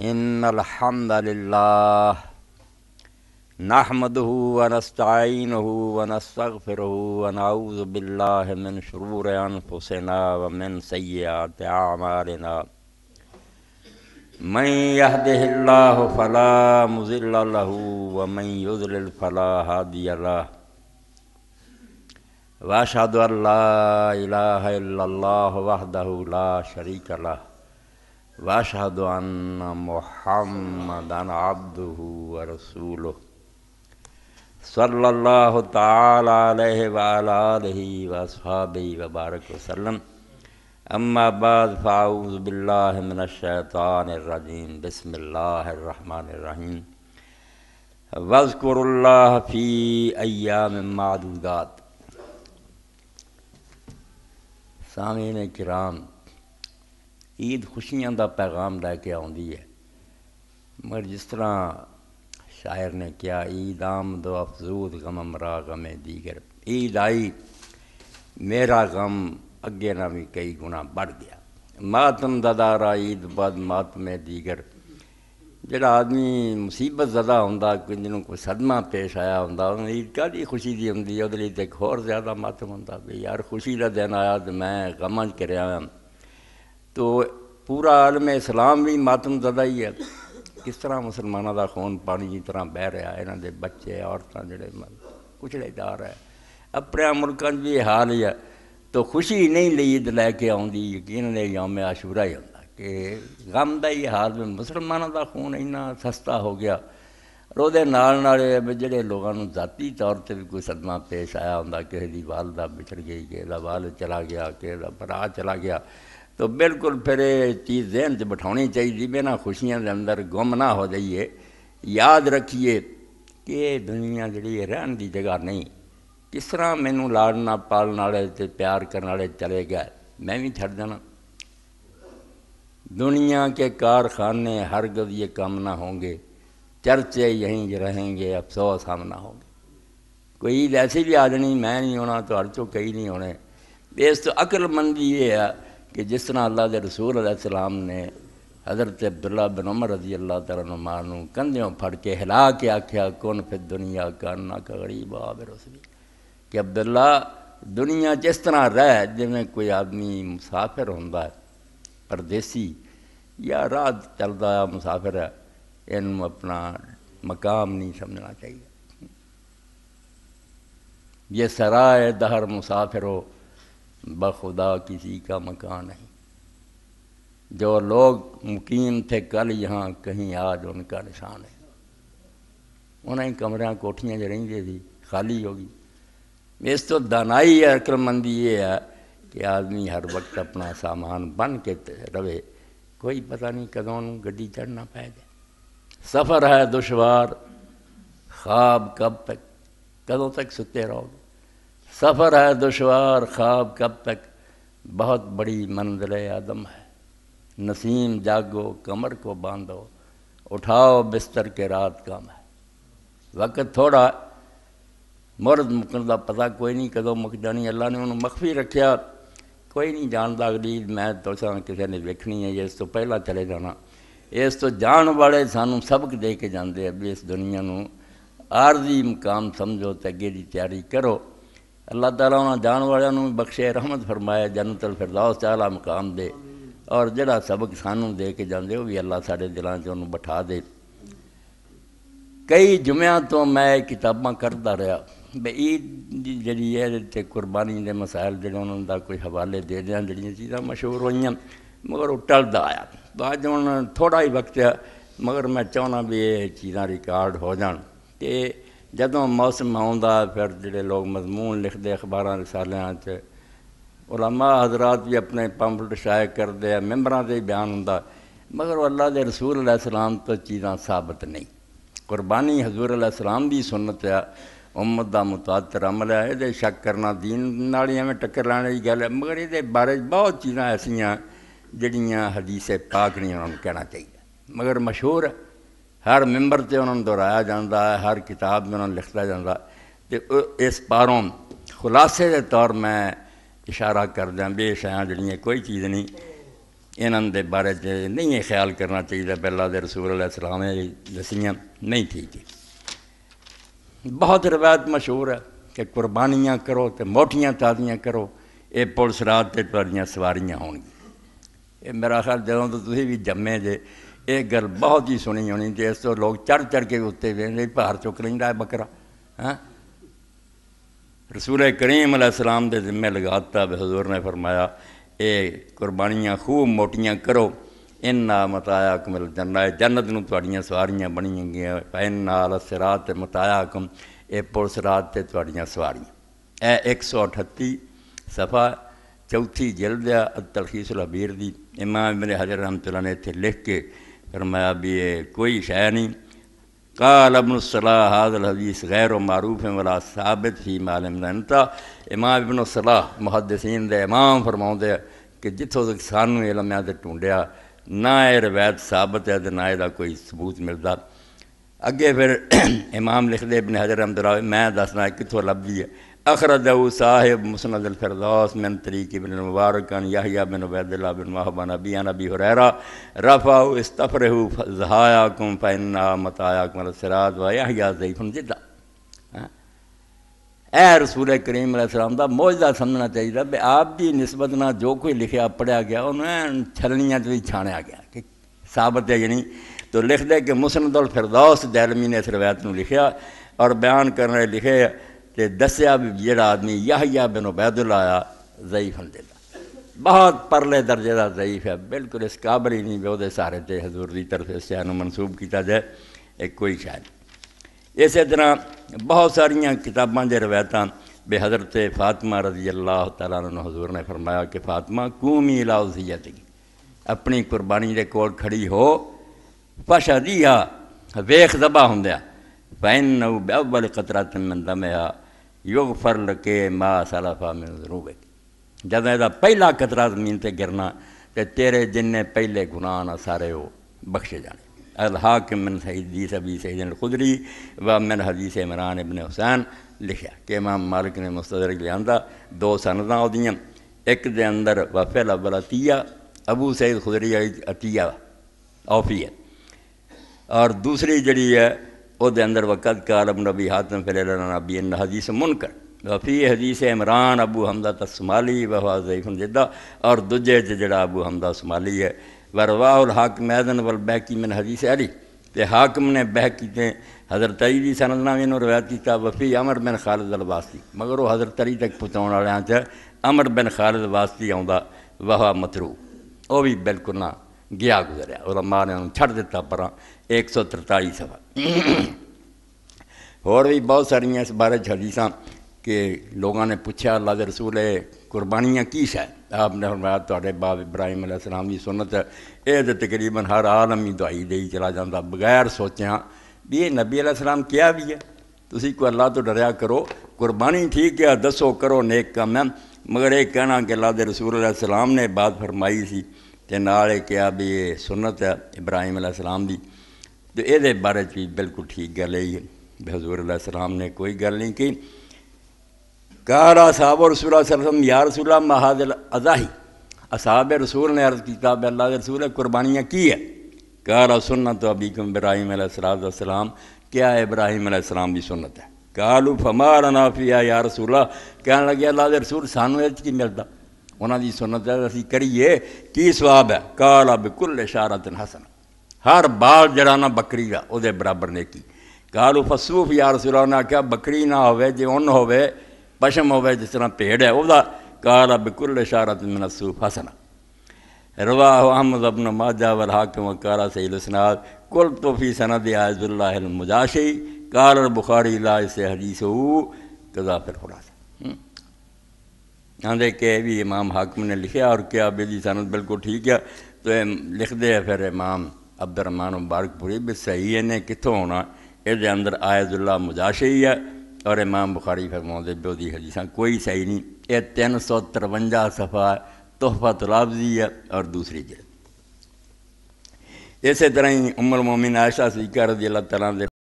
إن الحمد لله نحمده ونستعينه ونستغفره ونعوذ بالله من شرور أنفسنا ومن سيئات أعمالنا من يهده الله فلا مضل له ومن يضلل فلا هادي له وأشهد أن لا إله إلا الله وحده لا شريك له वाशहद Mohammad Abdu रसूल सल्लल्लाहु ताला अलैहि वाली वसहाबी वबारक वसलम अम्मा बाद फ़ाउज़ बिल्लाशैतानरजीम बसमीम वज़कुरुल्लाह फ़ी अयाम मादूदात सामीन कराम ईद खुशियां का पैगाम लैके आँदी है मगर जिस तरह शायर ने किया ईद आम दो अफजूद गम अमरा गमे दीगर ईद आई मेरा गम अगे ना भी कई गुना बढ़ गया मातम ददारा ईद बाद मातमे दीगर जोड़ा आदमी मुसीबत ज़्यादा हों कोई जिन्हों कोई सदमा पेश आया हों ईद का खुशी की होंगी एक होर ज़्यादा मातम हों यार खुशी का दिन आया तो मैं गमां कर रहा हूँ तो पूरा आलम इस्लाम भी मातम ਜ਼ਦਾ ਹੀ ਹੈ ਕਿਸ ਤਰ੍ਹਾਂ ਮੁਸਲਮਾਨਾਂ ਦਾ ਖੂਨ ਪਾਣੀ ਦੀ ਤਰ੍ਹਾਂ ਵਹਿ ਰਿਹਾ ਇਹਨਾਂ ਦੇ ਬੱਚੇ ਔਰਤਾਂ ਜਿਹੜੇ ਕੁਚਲੇਦਾਰ ਹੈ ਆਪਣੇ ਮੁਲਕਾਂ 'ਚ ਵੀ ਇਹ ਹਾਲ ਹੀ ਹੈ ਤੋ ਖੁਸ਼ੀ ਨਹੀਂ ਲਈ ਈਦ ਲੈ ਕੇ ਆਉਂਦੀ ਯਕੀਨ ਨੇ ਯਾਮ ਆਸ਼ੂਰਾ ਹੀ ਹੁੰਦਾ ਕਿ ਗਮ ਦਾ ਹੀ ਹਾਲ ਵਿੱਚ ਮੁਸਲਮਾਨਾਂ ਦਾ ਖੂਨ ਇੰਨਾ ਸਸਤਾ ਹੋ ਗਿਆ ਉਹਦੇ ਨਾਲ ਨਾਲ ਜਿਹੜੇ ਲੋਕਾਂ ਨੂੰ ذاتی ਤੌਰ ਤੇ ਵੀ ਕੋਈ ਸਦਮਾ ਪੇਸ਼ ਆਇਆ ਹੁੰਦਾ ਕਿਸੇ ਦੀ ਵਾਲਦਾ ਵਿਛੜ ਗਈ ਕਿਸੇ ਦਾ ਵਾਲ ਚਲਾ ਗਿਆ ਕਿਸੇ ਦਾ ਭਰਾ ਚਲਾ ਗਿਆ तो बिल्कुल फिर ये चीज़ जहन से बिठानी चाहिए बिना खुशियाँ के अंदर गुम ना हो जाइए याद रखिए कि दुनिया जी रहन की जगह नहीं किस तरह मैनू लाड़ना पालना प्यार करने वाले चले गए मैं भी छड़ देना दुनिया के कारखाने हर ये कम ना होंगे चर्चे यहीं रहेंगे अफसोस हम ना होंगे कोई ऐसी भी आ मैं नहीं होना तो हर चो कई नहीं होने इस तो अक्लमंदी ये है कि जिस तरह अल्लाह के रसूल अलैहिस्सलाम ने हज़रत अब्दुल्ला बिन उमर रजी अल्लाह तला नुमान कंध्यों फड़ के हिला के आख्या कौन फिर दुनिया करना का गरीब आब कि अब्दुल्ला दुनिया जिस तरह रह जिमें कोई आदमी मुसाफिर हों पर या रात चलता मुसाफिर है इन अपना मकाम नहीं समझना चाहिए ये सराय दहर मुसाफिर हो बखुदा किसी का मकान नहीं जो लोग मुकीम थे कल यहाँ कहीं आज उनका निशान है उन्हें कमर कोठियाँ जो रही थी खाली होगी इस तो दानाई अक्रमंदी ये है कि आदमी हर वक्त अपना सामान बन के रवे कोई पता नहीं कदों गड्डी चढ़ना पै जाए सफ़र है दुशवार ख्वाब कब तक कदों तक सुते रहोगे सफ़र है दुशवार ख्वाब कब तक बहुत बड़ी मंजिल आदम है नसीम जागो कमर को बांधो उठाओ बिस्तर के रात काम है वक्त थोड़ा मुरद मुकन का पता कोई नहीं कदों मुक जानी अल्लाह ने उन्होंने मखफी रखिया कोई नहीं जानता अगली मैं तो किसी ने वेखनी है इस तो पहला चले जाना इस तो जान वाले सानू सबक दे के जाते अभी भी इस दुनिया आरजी मुकाम समझो तो अगे की तैयारी करो अल्लाह तला उन्होंने जान वालों बख्शे रहमत फरमाया तल फिर उस चाला मुकाम दे और जोड़ा सबक सानू दे के जाते वह भी अल्लाह साढ़े दिलों से उन्होंने बिठा दे कई जुम्ह तो मैं किताबा करता रहा बी जी है कुरबानी के मसायल जो उन्होंने कोई हवाले दे दें जीज़ा मशहूर हो मगर वो टलदा आया बाद थोड़ा ही वक्त मगर मैं चाहना भी ये चीज़ा रिकॉर्ड हो जाए तो जदों मौसम आता फिर जो लोग मजमून लिखते अखबार रिसाल उलामा हजरात भी अपने पंपलट शायक करते मैंबर से ही बयान हों मगर अल्लाह के रसूल अलैहिस्सलाम तो चीज़ा साबित नहीं कुरबानी हजूर सलाम की सुनत है उम्मत का मुतातर अमल है ये शक करना दीन एवं टक्कर लाने की गल है मगर ये बारे बहुत चीज़ा ऐसा जड़िया हदीसें पाक नहीं उन्होंने कहना चाहिए मगर मशहूर है ਹਰ ਮੈਂਬਰ ਤੇ ਉਹਨਾਂ ਨੂੰ ਦੁਹਰਾਇਆ ਜਾਂਦਾ ਹੈ ਹਰ ਕਿਤਾਬ में ਉਹਨਾਂ ਨੂੰ ਲਿਖਦਾ ਜਾਂਦਾ ਤੇ ਇਸ ਪਾਰੋਂ ਖੁਲਾਸੇ ਦੇ ਤੌਰ ਮੈਂ ਇਸ਼ਾਰਾ ਕਰਦਾ ਬੇਸ਼ਾਂ ਜਿਹੜੀਆਂ ਕੋਈ ਚੀਜ਼ ਨਹੀਂ ਇਹਨਾਂ ਦੇ ਬਾਰੇ 'ਚ ਨਹੀਂ ਇਹ ਖਿਆਲ ਕਰਨਾ ਚਾਹੀਦਾ ਪਹਿਲਾਂ ਦੇ ਰਸੂਲ ਅੱਲ੍ਹਾ ਸਲਾਮ ਨੇ ਦਸੀਆਂ ਨਹੀਂ ਠੀਕ ਬਹੁਤ ਰਵਾਇਤ ਮਸ਼ਹੂਰ ਹੈ ਕਿ ਕੁਰਬਾਨੀਆਂ ਕਰੋ ਤੇ ਮੋਟੀਆਂ ਤਾਜ਼ੀਆਂ ਕਰੋ ਇਹ ਪੁਲਿਸ ਰਾਤ ਤੇ ਤੁਹਾਡੀਆਂ ਸਵਾਰੀਆਂ ਹੋਣਗੀਆਂ ਇਹ ਮੇਰਾ ਖਿਆਲ ਜਦੋਂ ਤੋਂ ਤੁਸੀਂ ਵੀ ਜੰਮੇ ਜੇ एक गल बहुत ही सुनी होनी थी इस तो लोग चढ़ चढ़ के उत्ते भार चुक लेंदा है बकरा है रसूल करीम सलाम के जिम्मे लगाता भी हजूर ने फरमाया ये कुरबानियाँ खूब मोटिया करो इन्ना मताया कम जन्ना जन्नत में थोड़िया सवारियाँ गई इन नाल सिरात मताया कम ये पुलिस रात से थोड़िया ए एक सौ अठत्ती सफ़ा चौथी जल्द तलखीस हबीर दी इमाम मेरे हजर रहमतुल्ला ने इतने लिख के फरमाया भी ये कोई शह नहीं काल अबनसलाह हाजल हदीस गैर है वाला साबित ही दनता इमाम अबन सलाह मुहदसीन दे इमाम फरमाते कि जितों तक सानू ये है तो ढूंढिया ना ये रवायत साबित है तो ना यदा कोई सबूत मिलता अगे फिर इमाम लिखते अपने हजर अहमद मैं दसना कितों लभदी है अखरद साहिब अलफरदास मिन तरीक़ी बिन मुबारकन याहिया बिन वैदिला बिन महबन नबिया नबी हुरैरा रफ़ा इस्तफ़र जहाया कुम फैन्ना मताया कुमर सराज वाहिया जईफुन जिदा ए रसूल करीम सलाम का मौजदा समझना चाहिए बे आप की नस्बत ना जो कोई लिखा पढ़िया गया उन्हें छलनिया भी छाणिया गया कि साबित है यानी तो लिख दे कि मुसनद अलफरदास दैलमी ने इस रवायत में लिखा और बयान करने लिखे तो दसिया भी जोड़ा आदमी याहिया बिन बैदुल आया ज़ईफ देता बहुत परले दर्जे का ज़ईफ है बिल्कुल इस काबर ही नहीं भी सहारे से हजूर की तरफ इस शहर मनसूब किया जाए एक कोई शायद इस तरह बहुत सारिया किताबा ज रवायत बे हज़रत फातमा रजी अल्लाह तला हजूर ने फरमाया कि फातमा कूमी जी अपनी कुर्बानी के कोल खड़ी हो फशदी हा वेख दबा होंद पैन अव्वल कतरा तमन दमया युग फरल के मा सलाफा मैं रूबे जब यदा पहला कतरा जमीन पर गिरना तो ते तेरे जिन्हें पहले गुनाह ना सारे वो बख्शे जाने अलहा कि मैन हदीस अबी सही दिन खुदरी व मैन हदीस इमरान इबन हुसैन लिखा के इमाम मालिक ने मुस्तर लिया दो सनदा वो दियाँ एक दे अंदर वफेल अबल अतिया अबू सईद खुदरी अतिया ऑफी है और दूसरी जड़ी है उसके अंदर ਵਕਤ ਕਾਲਮ ਨਬੀ ਹਾਤਮ ਫਿਰਨਾ मुनकर ਇਨ ਹਦੀਸ इमरान अबू हमदा ਇਮਰਾਨ ਅਬੂ ਹਮਦਾ ਤਸਮਾਲੀ ਵਹਾ ਜ਼ੈਫਨ ਜਿੱਦਾ ਔਰ ਦੂਜੇ ਚ ਜਿਹੜਾ ਅਬੂ ਹਮਦਾ ਸਮਾਲੀ ਹੈ उल हाकम मैदन वल बहकी मिन हदीस अली तो हाकम ने बहकी ते हज़रत अली की सनद ना इन्हों रवायत किया वफ़ी अमर बिन खालिद अल वास्ती मगर वह हज़रत अली तक पहुँचाने वाले अमर बिन खालिद वास्ती आँदा वाह मथरू वह भी बिल्कुल ना गया गुजरिया अम्मा ने उन्होंने छड़ दिता पर एक सौ तरताली सफा होर भी बहुत सारिया इस बारे हदीसा कि लोगों ने पूछा अल्लाह के रसूल कुर्बानियाँ की है आपने फरमाया थोड़े इब्राहिम अलैहिस्सलाम की सुनत यह तो तकरीबन हर आलमी दुआई दवाई दे चला जाता बगैर सोचा भी ये नबी अलैहिस्सलाम क्या भी है तुम को अल्लाह तो डरया करो कुर्बानी ठीक है दसो करो नेक कम है मगर ये कहना कि अल्लाह के रसूल अलैहिस्सलाम ने बात फरमाई सी तो ये क्या भी ये सुनत है इब्राहिम सलाम की तो ये बारे च भी बिल्कुल ठीक गल यही है हजूर सलाम ने कोई गल नहीं की कारा साहब रसूल सरसम या रसूला महादिल अजाही असाब रसूल ने अर्ज किया अल्लाह रसूल है कुरबानियाँ की है कारा सुनत तो अभी इब्राहिम सलाम क्या इब्राहिम सलाम की सुनत है कालू फमार नाफिया या रसूला कह लगे अल्लाह रसूल सानू इस मिलता ਉਹਨਾਂ ਦੀ ਸੁਨਨਤ ਜਦ ਅਸੀਂ ਕਰੀਏ ਕੀ ਸਵਾਬ ਹੈ ਕਾਲਾ ਬਿਕੁਲ ਇਸ਼ਾਰਤਨ ਹਸਨ ਹਰ ਬਾਲ ਜਿਹੜਾ ਨਾ ਬੱਕਰੀ ਦਾ ਉਹਦੇ ਬਰਾਬਰ ਨੇਕੀ ਕਾਲੂ ਫਸੂਫ ਯਾ ਰਸੂਲ ਅੱਲਾਹ ਨੇ ਆਖਿਆ ਬੱਕਰੀ ਨਾ ਹੋਵੇ ਜੇ ਉਨ ਹੋਵੇ ਪਸ਼ਮ ਹੋਵੇ ਜਿਸ ਤਰ੍ਹਾਂ ਭੇਡ ਹੈ ਉਹਦਾ ਕਾਲਾ ਬਿਕੁਲ ਇਸ਼ਾਰਤ ਮਿਨ ਸੂਫ ਹਸਨ ਰਵਾਹ ਅਹਿਮਦ ਅਬਨ ਮਾਜਾ ਵਲ ਹਾਕਿਮ ਕਾਲਾ ਸਈਦ ਉਸਨਾਦ ਕੁਲ ਤੋਫੀ ਸਨਦ ਆਇਜ਼ੁल्लाह ਅਲ ਮੁਜਾਸ਼ੀ ਕਾਲ ਬੁਖਾਰੀ ਲਾ ਇਸ ਹਦੀਸੂ ਕਜ਼ਾ ਫਿਰ ਖੁਲਾਸਾ कहते कि भी इमाम हाकम ने लिखा और क्या बेदी सनत बिल्कुल ठीक है तो लिखते हैं फिर इमाम अब्दुलरमान मुबारकपुरी भी सही है ने कितों होना ये अंदर मुजाशे ही है और इमाम बुखारी फरमाते बेदी हदीसा कोई सही नहीं ये तीन सौ तिरवंजा सफ़ा तोहफा तलाबजी है और दूसरी जिल इस तरह ही उमर मोमिन आयशा सीकर रजी अल्लाह तला